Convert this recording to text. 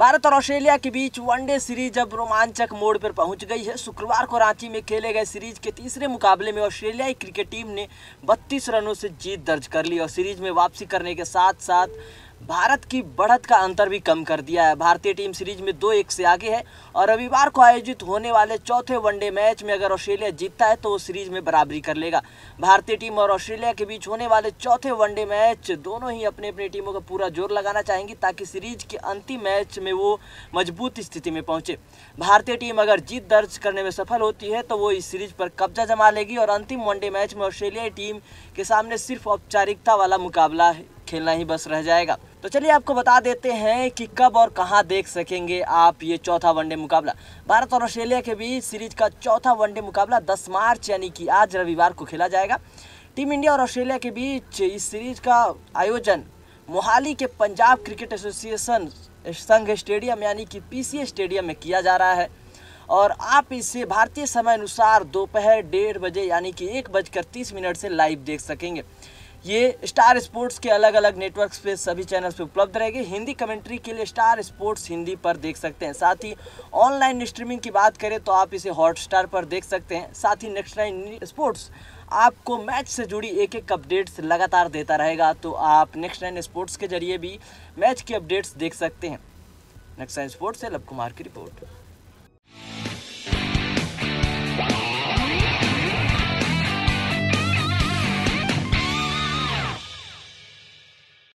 भारत और ऑस्ट्रेलिया के बीच one day series अब रोमांचक मोड़ पर पहुंच गई है शुक्रवार को रांची में खेले गए सीरीज के तीसरे मुकाबले में ऑस्ट्रेलियाई क्रिकेट टीम ने 32 रनों से जीत दर्ज कर ली और सीरीज में वापसी करने के साथ साथ भारत की बढ़त का अंतर भी कम कर दिया है भारतीय टीम सीरीज में दो एक से आगे है और रविवार को आयोजित होने वाले चौथे वनडे मैच में अगर ऑस्ट्रेलिया जीतता है तो वो सीरीज में बराबरी कर लेगा भारतीय टीम और ऑस्ट्रेलिया के बीच होने वाले चौथे वनडे मैच दोनों ही अपने अपने टीमों का पूरा जोर लगाना चाहेंगी ताकि सीरीज के अंतिम मैच में वो मजबूत स्थिति में पहुंचे भारतीय टीम अगर जीत दर्ज करने में सफल होती है तो वो इस सीरीज पर कब्जा जमा लेगी और अंतिम वनडे मैच में ऑस्ट्रेलियाई टीम के सामने सिर्फ औपचारिकता वाला मुकाबला खेलना ही बस रह जाएगा तो चलिए आपको बता देते हैं कि कब और कहां देख सकेंगे आप ये चौथा वनडे मुकाबला भारत और ऑस्ट्रेलिया के बीच सीरीज का चौथा वनडे मुकाबला 10 मार्च यानी कि आज रविवार को खेला जाएगा टीम इंडिया और ऑस्ट्रेलिया के बीच इस सीरीज का आयोजन मोहाली के पंजाब क्रिकेट एसोसिएशन संघ स्टेडियम यानी कि पी स्टेडियम में किया जा रहा है और आप इसे भारतीय समय अनुसार दोपहर डेढ़ बजे यानी कि एक बजकर तीस मिनट से लाइव देख सकेंगे ये स्टार स्पोर्ट्स के अलग अलग नेटवर्क्स पे सभी चैनल्स पे उपलब्ध रहेगी हिंदी कमेंट्री के लिए स्टार स्पोर्ट्स हिंदी पर देख सकते हैं साथ ही ऑनलाइन स्ट्रीमिंग की बात करें तो आप इसे हॉटस्टार पर देख सकते हैं साथ ही नेक्स्ट नाइन स्पोर्ट्स आपको मैच से जुड़ी एक एक अपडेट्स लगातार देता रहेगा तो आप नेक्स्ट नाइन स्पोर्ट्स के जरिए भी मैच की अपडेट्स देख सकते हैं नेक्स्ट नाइन स्पोर्ट्स से लव कुमार की रिपोर्ट